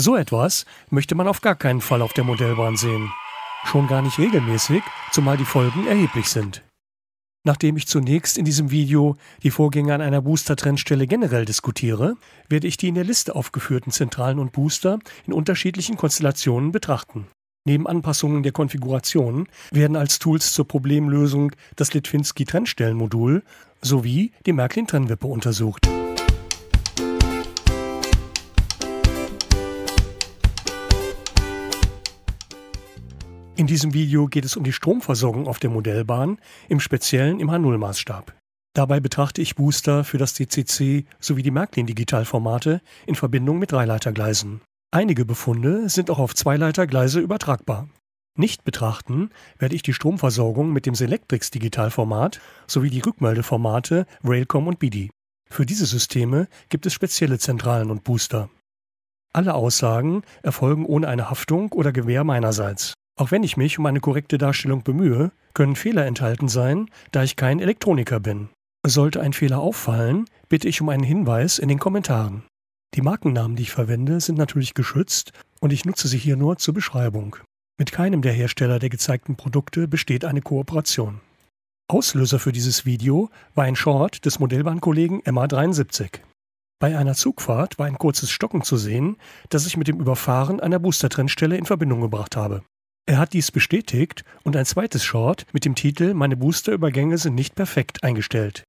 So etwas möchte man auf gar keinen Fall auf der Modellbahn sehen. Schon gar nicht regelmäßig, zumal die Folgen erheblich sind. Nachdem ich zunächst in diesem Video die Vorgänge an einer Booster-Trennstelle generell diskutiere, werde ich die in der Liste aufgeführten Zentralen und Booster in unterschiedlichen Konstellationen betrachten. Neben Anpassungen der Konfiguration werden als Tools zur Problemlösung das Litwinski-Trennstellenmodul sowie die Märklin-Trennwippe untersucht. In diesem Video geht es um die Stromversorgung auf der Modellbahn, im Speziellen im H0-Maßstab. Dabei betrachte ich Booster für das DCC sowie die Märklin-Digitalformate in Verbindung mit Dreileitergleisen. Einige Befunde sind auch auf Zweileitergleise übertragbar. Nicht betrachten werde ich die Stromversorgung mit dem Selectrix Digitalformat sowie die Rückmeldeformate Railcom und BIDI. Für diese Systeme gibt es spezielle Zentralen und Booster. Alle Aussagen erfolgen ohne eine Haftung oder Gewähr meinerseits. Auch wenn ich mich um eine korrekte Darstellung bemühe, können Fehler enthalten sein, da ich kein Elektroniker bin. Sollte ein Fehler auffallen, bitte ich um einen Hinweis in den Kommentaren. Die Markennamen, die ich verwende, sind natürlich geschützt und ich nutze sie hier nur zur Beschreibung. Mit keinem der Hersteller der gezeigten Produkte besteht eine Kooperation. Auslöser für dieses Video war ein Short des Modellbahnkollegen MA73. Bei einer Zugfahrt war ein kurzes Stocken zu sehen, das ich mit dem Überfahren einer Boostertrennstelle in Verbindung gebracht habe. Er hat dies bestätigt und ein zweites Short mit dem Titel Meine Boosterübergänge sind nicht perfekt eingestellt.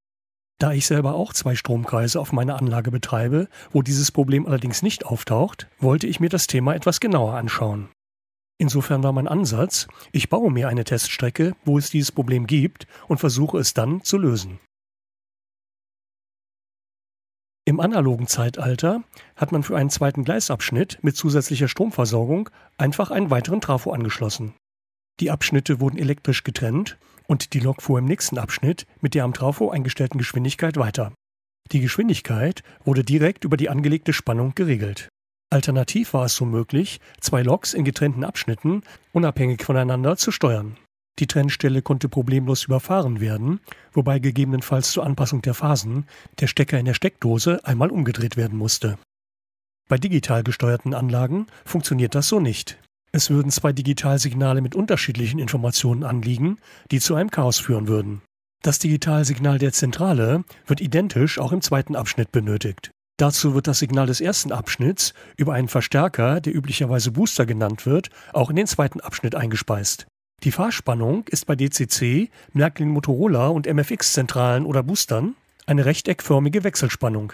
Da ich selber auch zwei Stromkreise auf meiner Anlage betreibe, wo dieses Problem allerdings nicht auftaucht, wollte ich mir das Thema etwas genauer anschauen. Insofern war mein Ansatz, ich baue mir eine Teststrecke, wo es dieses Problem gibt und versuche es dann zu lösen. Im analogen Zeitalter hat man für einen zweiten Gleisabschnitt mit zusätzlicher Stromversorgung einfach einen weiteren Trafo angeschlossen. Die Abschnitte wurden elektrisch getrennt und die Lok fuhr im nächsten Abschnitt mit der am Trafo eingestellten Geschwindigkeit weiter. Die Geschwindigkeit wurde direkt über die angelegte Spannung geregelt. Alternativ war es so möglich, zwei Loks in getrennten Abschnitten unabhängig voneinander zu steuern die Trennstelle konnte problemlos überfahren werden, wobei gegebenenfalls zur Anpassung der Phasen der Stecker in der Steckdose einmal umgedreht werden musste. Bei digital gesteuerten Anlagen funktioniert das so nicht. Es würden zwei Digitalsignale mit unterschiedlichen Informationen anliegen, die zu einem Chaos führen würden. Das Digitalsignal der Zentrale wird identisch auch im zweiten Abschnitt benötigt. Dazu wird das Signal des ersten Abschnitts über einen Verstärker, der üblicherweise Booster genannt wird, auch in den zweiten Abschnitt eingespeist. Die Fahrspannung ist bei DCC, Märklin Motorola und MFX-Zentralen oder Boostern eine rechteckförmige Wechselspannung.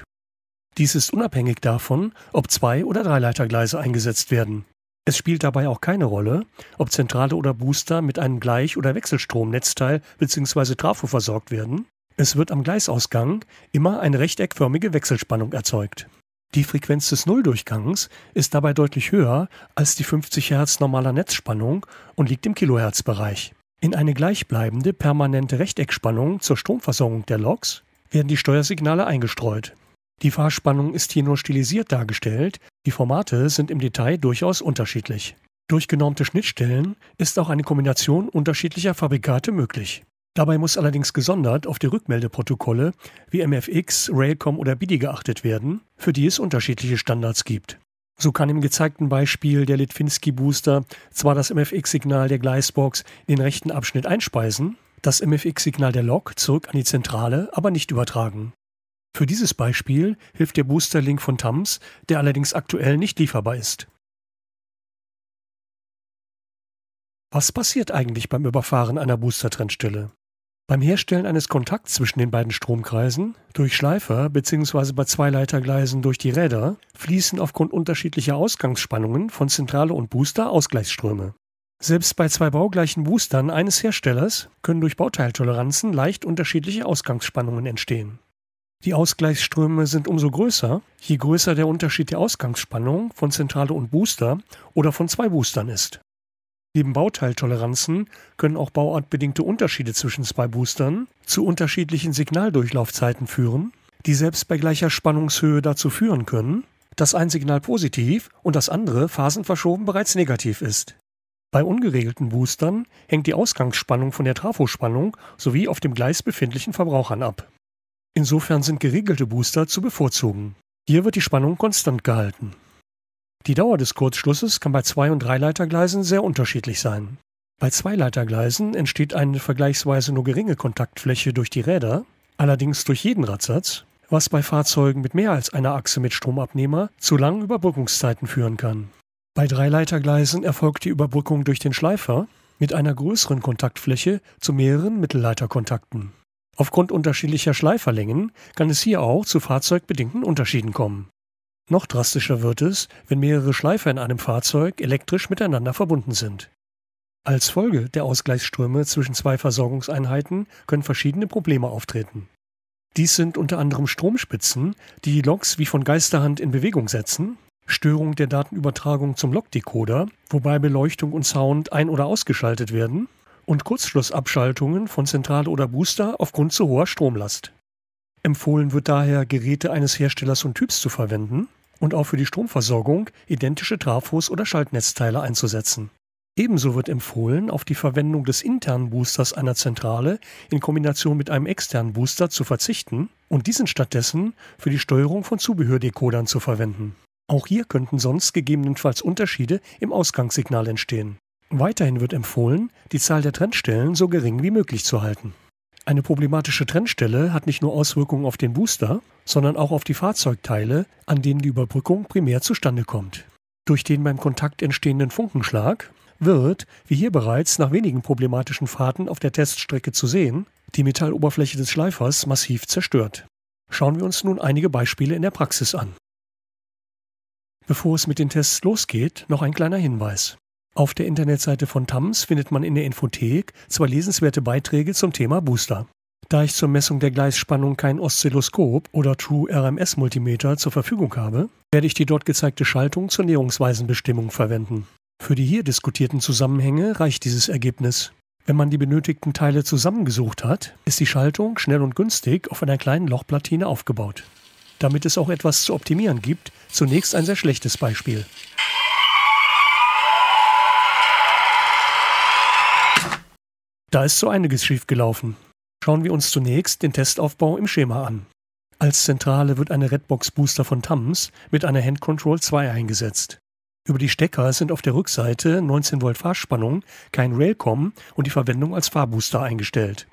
Dies ist unabhängig davon, ob zwei oder drei Leitergleise eingesetzt werden. Es spielt dabei auch keine Rolle, ob Zentrale oder Booster mit einem Gleich- oder Wechselstromnetzteil bzw. Trafo versorgt werden. Es wird am Gleisausgang immer eine rechteckförmige Wechselspannung erzeugt. Die Frequenz des Nulldurchgangs ist dabei deutlich höher als die 50 Hertz normaler Netzspannung und liegt im Kilohertzbereich. In eine gleichbleibende permanente Rechteckspannung zur Stromversorgung der Loks werden die Steuersignale eingestreut. Die Fahrspannung ist hier nur stilisiert dargestellt, die Formate sind im Detail durchaus unterschiedlich. Durch genormte Schnittstellen ist auch eine Kombination unterschiedlicher Fabrikate möglich. Dabei muss allerdings gesondert auf die Rückmeldeprotokolle wie MFX, Railcom oder BIDI geachtet werden, für die es unterschiedliche Standards gibt. So kann im gezeigten Beispiel der Litwinski-Booster zwar das MFX-Signal der Gleisbox in den rechten Abschnitt einspeisen, das MFX-Signal der Lok zurück an die Zentrale aber nicht übertragen. Für dieses Beispiel hilft der Booster-Link von TAMS, der allerdings aktuell nicht lieferbar ist. Was passiert eigentlich beim Überfahren einer Booster-Trennstelle? Beim Herstellen eines Kontakts zwischen den beiden Stromkreisen durch Schleifer bzw. bei zwei Leitergleisen durch die Räder fließen aufgrund unterschiedlicher Ausgangsspannungen von Zentrale und Booster Ausgleichsströme. Selbst bei zwei baugleichen Boostern eines Herstellers können durch Bauteiltoleranzen leicht unterschiedliche Ausgangsspannungen entstehen. Die Ausgleichsströme sind umso größer, je größer der Unterschied der Ausgangsspannung von Zentrale und Booster oder von zwei Boostern ist. Neben Bauteiltoleranzen können auch bauartbedingte Unterschiede zwischen zwei Boostern zu unterschiedlichen Signaldurchlaufzeiten führen, die selbst bei gleicher Spannungshöhe dazu führen können, dass ein Signal positiv und das andere phasenverschoben bereits negativ ist. Bei ungeregelten Boostern hängt die Ausgangsspannung von der Trafospannung sowie auf dem Gleis befindlichen Verbrauchern ab. Insofern sind geregelte Booster zu bevorzugen. Hier wird die Spannung konstant gehalten. Die Dauer des Kurzschlusses kann bei zwei und drei Leitergleisen sehr unterschiedlich sein. Bei zwei Leitergleisen entsteht eine vergleichsweise nur geringe Kontaktfläche durch die Räder, allerdings durch jeden Radsatz, was bei Fahrzeugen mit mehr als einer Achse mit Stromabnehmer zu langen Überbrückungszeiten führen kann. Bei drei Leitergleisen erfolgt die Überbrückung durch den Schleifer mit einer größeren Kontaktfläche zu mehreren Mittelleiterkontakten. Aufgrund unterschiedlicher Schleiferlängen kann es hier auch zu fahrzeugbedingten Unterschieden kommen. Noch drastischer wird es, wenn mehrere Schleifer in einem Fahrzeug elektrisch miteinander verbunden sind. Als Folge der Ausgleichsströme zwischen zwei Versorgungseinheiten können verschiedene Probleme auftreten. Dies sind unter anderem Stromspitzen, die die Loks wie von Geisterhand in Bewegung setzen, Störung der Datenübertragung zum Lokdecoder, wobei Beleuchtung und Sound ein- oder ausgeschaltet werden, und Kurzschlussabschaltungen von Zentrale oder Booster aufgrund zu hoher Stromlast. Empfohlen wird daher, Geräte eines Herstellers und Typs zu verwenden und auch für die Stromversorgung identische Trafos oder Schaltnetzteile einzusetzen. Ebenso wird empfohlen, auf die Verwendung des internen Boosters einer Zentrale in Kombination mit einem externen Booster zu verzichten und diesen stattdessen für die Steuerung von Zubehördecodern zu verwenden. Auch hier könnten sonst gegebenenfalls Unterschiede im Ausgangssignal entstehen. Weiterhin wird empfohlen, die Zahl der Trennstellen so gering wie möglich zu halten. Eine problematische Trennstelle hat nicht nur Auswirkungen auf den Booster, sondern auch auf die Fahrzeugteile, an denen die Überbrückung primär zustande kommt. Durch den beim Kontakt entstehenden Funkenschlag wird, wie hier bereits nach wenigen problematischen Fahrten auf der Teststrecke zu sehen, die Metalloberfläche des Schleifers massiv zerstört. Schauen wir uns nun einige Beispiele in der Praxis an. Bevor es mit den Tests losgeht, noch ein kleiner Hinweis. Auf der Internetseite von TAMS findet man in der Infothek zwei lesenswerte Beiträge zum Thema Booster. Da ich zur Messung der Gleisspannung kein Oszilloskop oder True RMS Multimeter zur Verfügung habe, werde ich die dort gezeigte Schaltung zur Näherungsweisenbestimmung verwenden. Für die hier diskutierten Zusammenhänge reicht dieses Ergebnis. Wenn man die benötigten Teile zusammengesucht hat, ist die Schaltung schnell und günstig auf einer kleinen Lochplatine aufgebaut. Damit es auch etwas zu optimieren gibt, zunächst ein sehr schlechtes Beispiel. Da ist so einiges schiefgelaufen. Schauen wir uns zunächst den Testaufbau im Schema an. Als Zentrale wird eine Redbox Booster von Tams mit einer Hand Control 2 eingesetzt. Über die Stecker sind auf der Rückseite 19 Volt Fahrspannung, kein Railcom und die Verwendung als Fahrbooster eingestellt.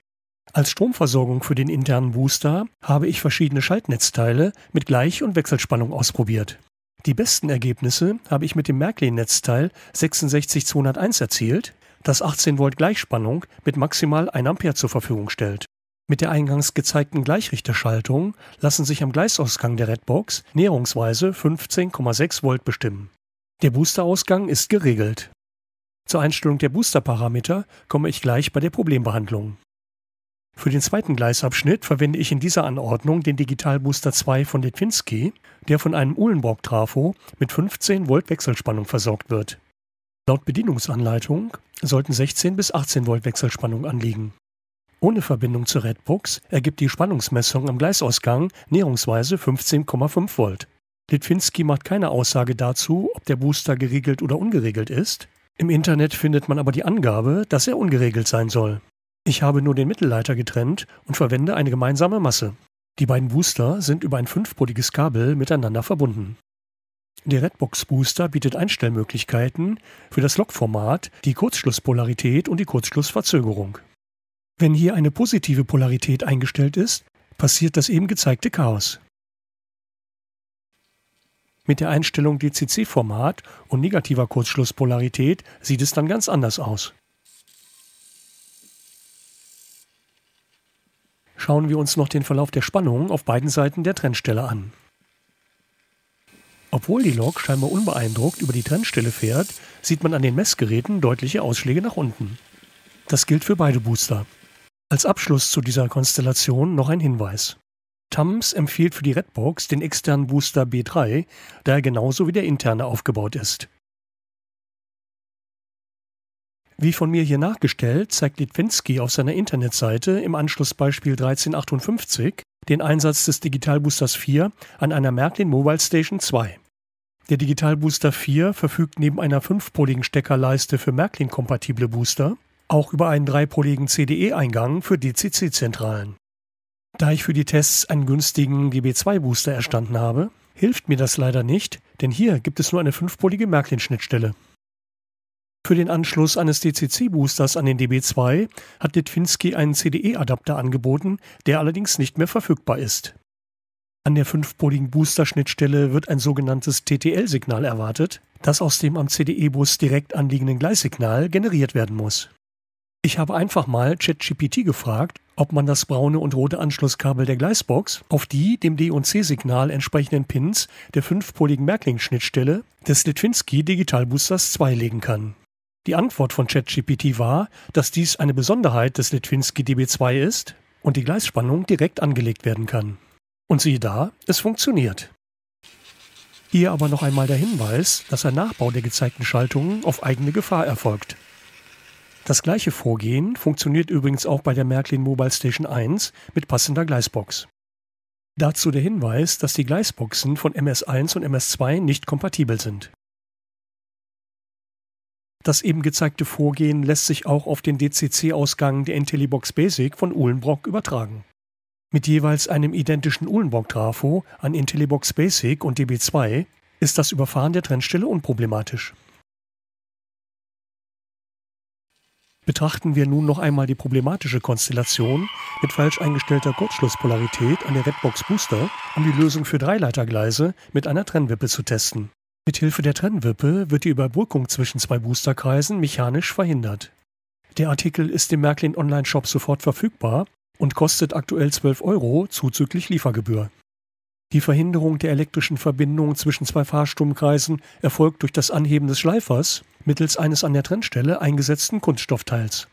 Als Stromversorgung für den internen Booster habe ich verschiedene Schaltnetzteile mit Gleich- und Wechselspannung ausprobiert. Die besten Ergebnisse habe ich mit dem Märklin-Netzteil 66201 erzielt, das 18 Volt Gleichspannung mit maximal 1 Ampere zur Verfügung stellt. Mit der eingangs gezeigten Gleichrichterschaltung lassen sich am Gleisausgang der Redbox näherungsweise 15,6 Volt bestimmen. Der Boosterausgang ist geregelt. Zur Einstellung der Boosterparameter komme ich gleich bei der Problembehandlung. Für den zweiten Gleisabschnitt verwende ich in dieser Anordnung den Digital Booster 2 von Litwinski, der von einem Uhlenborg Trafo mit 15 Volt Wechselspannung versorgt wird. Laut Bedienungsanleitung sollten 16 bis 18 Volt Wechselspannung anliegen. Ohne Verbindung zur Redbox ergibt die Spannungsmessung am Gleisausgang näherungsweise 15,5 Volt. Litwinski macht keine Aussage dazu, ob der Booster geregelt oder ungeregelt ist. Im Internet findet man aber die Angabe, dass er ungeregelt sein soll. Ich habe nur den Mittelleiter getrennt und verwende eine gemeinsame Masse. Die beiden Booster sind über ein fünfpoliges Kabel miteinander verbunden. Der Redbox Booster bietet Einstellmöglichkeiten für das log die Kurzschlusspolarität und die Kurzschlussverzögerung. Wenn hier eine positive Polarität eingestellt ist, passiert das eben gezeigte Chaos. Mit der Einstellung DCC-Format und negativer Kurzschlusspolarität sieht es dann ganz anders aus. Schauen wir uns noch den Verlauf der Spannungen auf beiden Seiten der Trennstelle an. Obwohl die Lok scheinbar unbeeindruckt über die Trennstelle fährt, sieht man an den Messgeräten deutliche Ausschläge nach unten. Das gilt für beide Booster. Als Abschluss zu dieser Konstellation noch ein Hinweis. TAMS empfiehlt für die Redbox den externen Booster B3, da er genauso wie der interne aufgebaut ist. Wie von mir hier nachgestellt, zeigt Litwinski auf seiner Internetseite im Anschlussbeispiel 1358 den Einsatz des Digitalboosters 4 an einer Märklin Mobile Station 2. Der Digital Booster 4 verfügt neben einer fünfpoligen Steckerleiste für Märklin-kompatible Booster auch über einen dreipoligen CDE-Eingang für DCC-Zentralen. Da ich für die Tests einen günstigen GB2-Booster erstanden habe, hilft mir das leider nicht, denn hier gibt es nur eine fünfpolige Märklin-Schnittstelle. Für den Anschluss eines DCC-Boosters an den DB2 hat Litwinski einen CDE-Adapter angeboten, der allerdings nicht mehr verfügbar ist. An der fünfpoligen Booster-Schnittstelle wird ein sogenanntes TTL-Signal erwartet, das aus dem am CDE-Bus direkt anliegenden Gleissignal generiert werden muss. Ich habe einfach mal ChatGPT gefragt, ob man das braune und rote Anschlusskabel der Gleisbox auf die dem D- und C-Signal entsprechenden Pins der fünfpoligen märkling schnittstelle des Litwinski Digital Boosters 2 legen kann. Die Antwort von ChatGPT war, dass dies eine Besonderheit des Litwinski DB2 ist und die Gleisspannung direkt angelegt werden kann. Und siehe da, es funktioniert. Hier aber noch einmal der Hinweis, dass ein Nachbau der gezeigten Schaltungen auf eigene Gefahr erfolgt. Das gleiche Vorgehen funktioniert übrigens auch bei der Märklin Mobile Station 1 mit passender Gleisbox. Dazu der Hinweis, dass die Gleisboxen von MS1 und MS2 nicht kompatibel sind. Das eben gezeigte Vorgehen lässt sich auch auf den DCC-Ausgang der IntelliBox Basic von Uhlenbrock übertragen mit jeweils einem identischen Uhlenbock-Trafo an Intellibox Basic und DB2 ist das Überfahren der Trennstelle unproblematisch. Betrachten wir nun noch einmal die problematische Konstellation mit falsch eingestellter Kurzschlusspolarität an der Redbox Booster, um die Lösung für Dreileitergleise mit einer Trennwippe zu testen. Mithilfe der Trennwippe wird die Überbrückung zwischen zwei Boosterkreisen mechanisch verhindert. Der Artikel ist im Märklin Online Shop sofort verfügbar und kostet aktuell 12 Euro zuzüglich Liefergebühr. Die Verhinderung der elektrischen Verbindung zwischen zwei Fahrstuhlkreisen erfolgt durch das Anheben des Schleifers mittels eines an der Trennstelle eingesetzten Kunststoffteils.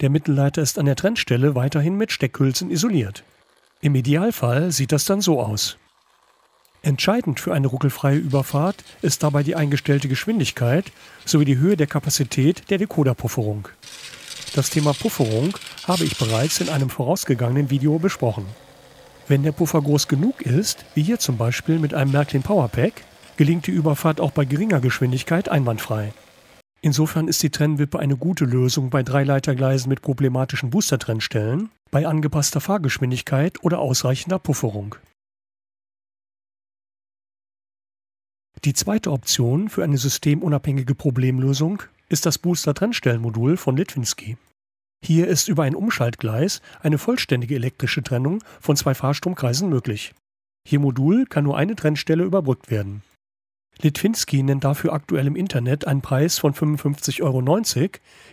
Der Mittelleiter ist an der Trennstelle weiterhin mit Steckhülsen isoliert. Im Idealfall sieht das dann so aus. Entscheidend für eine ruckelfreie Überfahrt ist dabei die eingestellte Geschwindigkeit sowie die Höhe der Kapazität der Decoderpufferung. Das Thema Pufferung habe ich bereits in einem vorausgegangenen Video besprochen. Wenn der Puffer groß genug ist, wie hier zum Beispiel mit einem Märklin Powerpack, gelingt die Überfahrt auch bei geringer Geschwindigkeit einwandfrei. Insofern ist die Trennwippe eine gute Lösung bei Dreileitergleisen mit problematischen Boostertrennstellen, bei angepasster Fahrgeschwindigkeit oder ausreichender Pufferung. Die zweite Option für eine systemunabhängige Problemlösung ist das Booster-Trennstellenmodul von Litwinski. Hier ist über ein Umschaltgleis eine vollständige elektrische Trennung von zwei Fahrstromkreisen möglich. Je Modul kann nur eine Trennstelle überbrückt werden. Litwinski nennt dafür aktuell im Internet einen Preis von 55,90 Euro,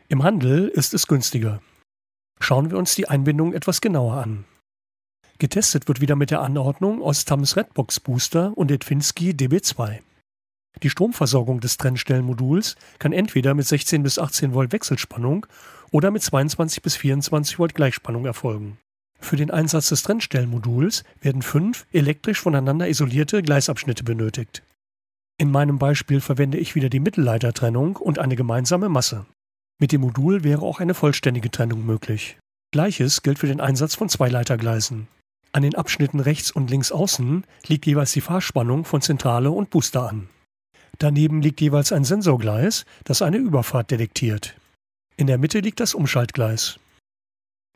im Handel ist es günstiger. Schauen wir uns die Einbindung etwas genauer an. Getestet wird wieder mit der Anordnung aus Tams Redbox Booster und Litwinski DB2. Die Stromversorgung des Trennstellenmoduls kann entweder mit 16 bis 18 Volt Wechselspannung oder mit 22 bis 24 Volt Gleichspannung erfolgen. Für den Einsatz des Trennstellenmoduls werden fünf elektrisch voneinander isolierte Gleisabschnitte benötigt. In meinem Beispiel verwende ich wieder die Mittelleitertrennung und eine gemeinsame Masse. Mit dem Modul wäre auch eine vollständige Trennung möglich. Gleiches gilt für den Einsatz von Zweileitergleisen. An den Abschnitten rechts und links außen liegt jeweils die Fahrspannung von Zentrale und Booster an. Daneben liegt jeweils ein Sensorgleis, das eine Überfahrt detektiert. In der Mitte liegt das Umschaltgleis.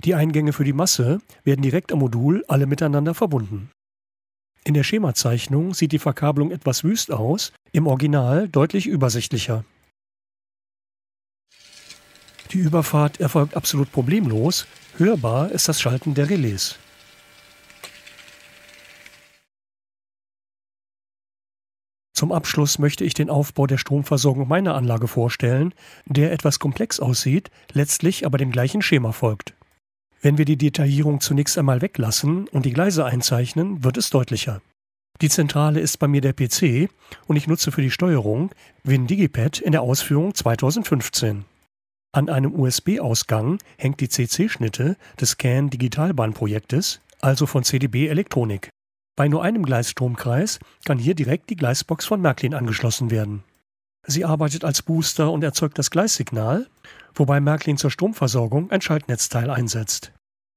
Die Eingänge für die Masse werden direkt am Modul alle miteinander verbunden. In der Schemazeichnung sieht die Verkabelung etwas wüst aus, im Original deutlich übersichtlicher. Die Überfahrt erfolgt absolut problemlos, hörbar ist das Schalten der Relais. Zum Abschluss möchte ich den Aufbau der Stromversorgung meiner Anlage vorstellen, der etwas komplex aussieht, letztlich aber dem gleichen Schema folgt. Wenn wir die Detaillierung zunächst einmal weglassen und die Gleise einzeichnen, wird es deutlicher. Die Zentrale ist bei mir der PC und ich nutze für die Steuerung WinDigipad in der Ausführung 2015. An einem USB-Ausgang hängt die CC-Schnitte des CAN Digitalbahnprojektes, also von CDB Elektronik. Bei nur einem Gleisstromkreis kann hier direkt die Gleisbox von Märklin angeschlossen werden. Sie arbeitet als Booster und erzeugt das Gleissignal, wobei Märklin zur Stromversorgung ein Schaltnetzteil einsetzt.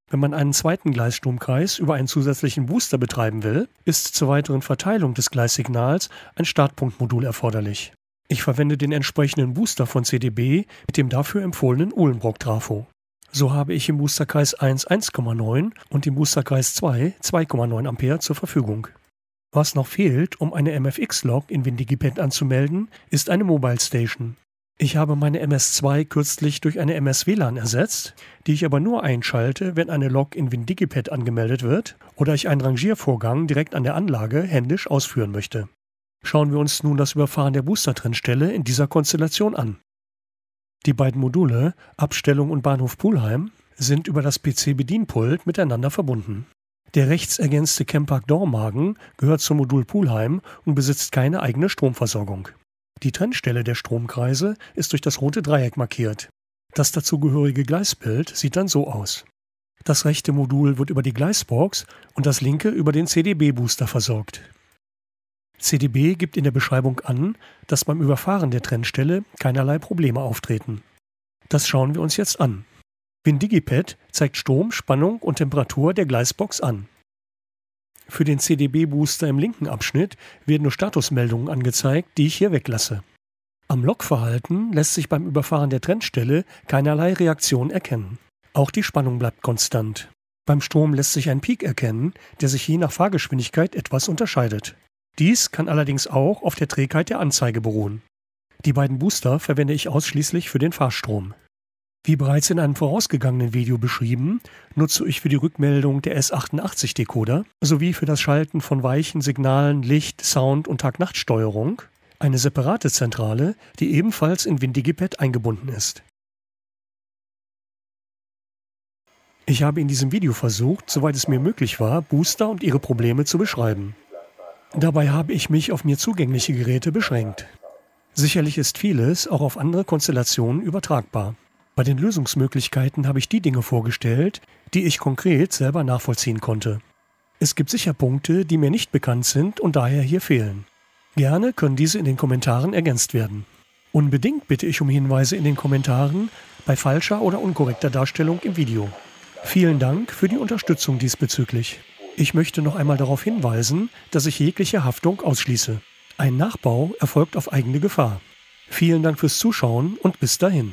Wenn man einen zweiten Gleisstromkreis über einen zusätzlichen Booster betreiben will, ist zur weiteren Verteilung des Gleissignals ein Startpunktmodul erforderlich. Ich verwende den entsprechenden Booster von CDB mit dem dafür empfohlenen Uhlenbrock-Trafo. So habe ich im Boosterkreis 1 1,9 und im Boosterkreis 2 2,9 Ampere zur Verfügung. Was noch fehlt, um eine MFX-Log in WindigiPad anzumelden, ist eine Mobile Station. Ich habe meine MS2 kürzlich durch eine MS-WLAN ersetzt, die ich aber nur einschalte, wenn eine Log in WindigiPad angemeldet wird oder ich einen Rangiervorgang direkt an der Anlage händisch ausführen möchte. Schauen wir uns nun das Überfahren der Booster-Trennstelle in dieser Konstellation an. Die beiden Module, Abstellung und Bahnhof Pulheim, sind über das PC-Bedienpult miteinander verbunden. Der rechts ergänzte Kempark Dormagen gehört zum Modul Pulheim und besitzt keine eigene Stromversorgung. Die Trennstelle der Stromkreise ist durch das rote Dreieck markiert. Das dazugehörige Gleisbild sieht dann so aus. Das rechte Modul wird über die Gleisbox und das linke über den CDB-Booster versorgt. CDB gibt in der Beschreibung an, dass beim Überfahren der Trennstelle keinerlei Probleme auftreten. Das schauen wir uns jetzt an. WinDigiPad zeigt Strom, Spannung und Temperatur der Gleisbox an. Für den CDB-Booster im linken Abschnitt werden nur Statusmeldungen angezeigt, die ich hier weglasse. Am Lokverhalten lässt sich beim Überfahren der Trennstelle keinerlei Reaktion erkennen. Auch die Spannung bleibt konstant. Beim Strom lässt sich ein Peak erkennen, der sich je nach Fahrgeschwindigkeit etwas unterscheidet. Dies kann allerdings auch auf der Trägheit der Anzeige beruhen. Die beiden Booster verwende ich ausschließlich für den Fahrstrom. Wie bereits in einem vorausgegangenen Video beschrieben, nutze ich für die Rückmeldung der S88-Decoder sowie für das Schalten von weichen Signalen, Licht, Sound und Tag-Nacht-Steuerung eine separate Zentrale, die ebenfalls in WindigiPad eingebunden ist. Ich habe in diesem Video versucht, soweit es mir möglich war, Booster und ihre Probleme zu beschreiben. Dabei habe ich mich auf mir zugängliche Geräte beschränkt. Sicherlich ist vieles auch auf andere Konstellationen übertragbar. Bei den Lösungsmöglichkeiten habe ich die Dinge vorgestellt, die ich konkret selber nachvollziehen konnte. Es gibt sicher Punkte, die mir nicht bekannt sind und daher hier fehlen. Gerne können diese in den Kommentaren ergänzt werden. Unbedingt bitte ich um Hinweise in den Kommentaren bei falscher oder unkorrekter Darstellung im Video. Vielen Dank für die Unterstützung diesbezüglich. Ich möchte noch einmal darauf hinweisen, dass ich jegliche Haftung ausschließe. Ein Nachbau erfolgt auf eigene Gefahr. Vielen Dank fürs Zuschauen und bis dahin.